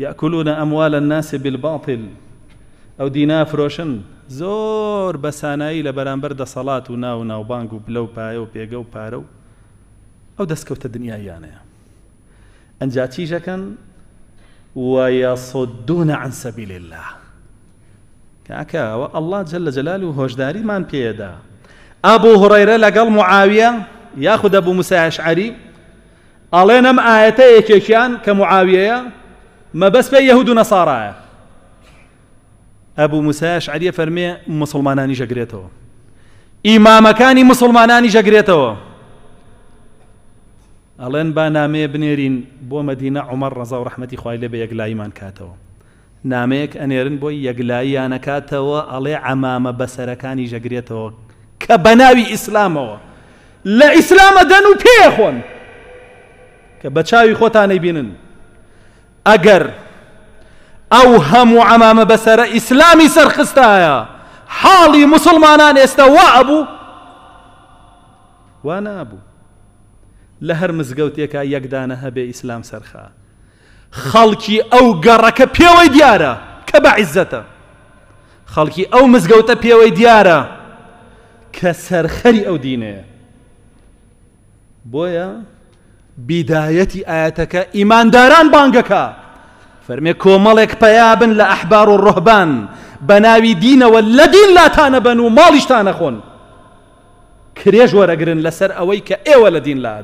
ياكلون اموال الناس بالباطل ئەو دینافرۆشن زۆر بەسانایی لە د صلات و ناو ناوبانگ بلو بلە و پایە و او و پارە و ان دەستکەوتە دنیایانەیە ويصدون عن سبيل الله كاكا والله جل جلاله هوشداري من بيدا أبو هريرة لقل معاوية ياخذ أبو موسى أشعري علينا آيتي كيشان كمعاوية مەبەست پێ یەهود و نەسارایە ئەبوو موساش عریە فەرمێ مسلمانانی ژەگرێتەوە ئیمامەکانی مسلمانانی ژەگرێتەوە ئەڵێن با نامەیە بنێرین بۆ مەدینە عمەر ڕزا و ڕحمەتی خوای لێ بە یەکلاییمان کاتەوە نامەیەک ئەنێرن بۆی یەکلاییانەکاتەوە ئەڵێ ئەمامە بەسەرەکانی ژەگرێتەوە کە بە ناوی ئیسلامەوە لە ئیسلامە دەن و پێخۆن کە بە چاوی خۆتانەی بینن او ئەو هەموو ئەمامە اسلامي ئیسلامی سەرخستایە حاڵی مسلمانان ئێستا ابو ئەبوو ابو نابوو لە هەر مزگەوتێکە یەکدانە هەبێ ئیسلام سەرخا خەڵکی ئەو گەڕەکە پێوەی دیارە کە بەعیزەتە خەڵکی ئەو مزگەوتە پێوەی دیارە کە سەرخەری ئەو دینەیە بۆیە بیدایەتی فرمي كو ملك بيابن لأحبار الرهبان بناوي دين ناوی لا لە دین لاتانە بن و ماڵیشتانە خۆن کرێژ وەرەگرن لەسەر ئەوەی کە ئێوە لە دین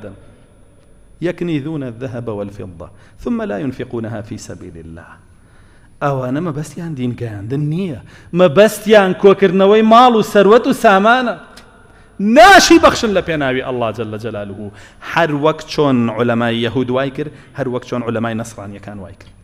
يكنيذون الذهب والفضة ثم لا ينفقونها في سبيل الله أو ئەوانە مەبەستیان دینگەاندن نییە دين کۆکردنەوەی ماڵ و سەروەت و سامانە ناشی بەخشن لە پێناوی ناشي بخشن لە الله جل جلاله هر وقت شون علماء يهود وايكر هر وقت شون علماء نصران يكان وايكر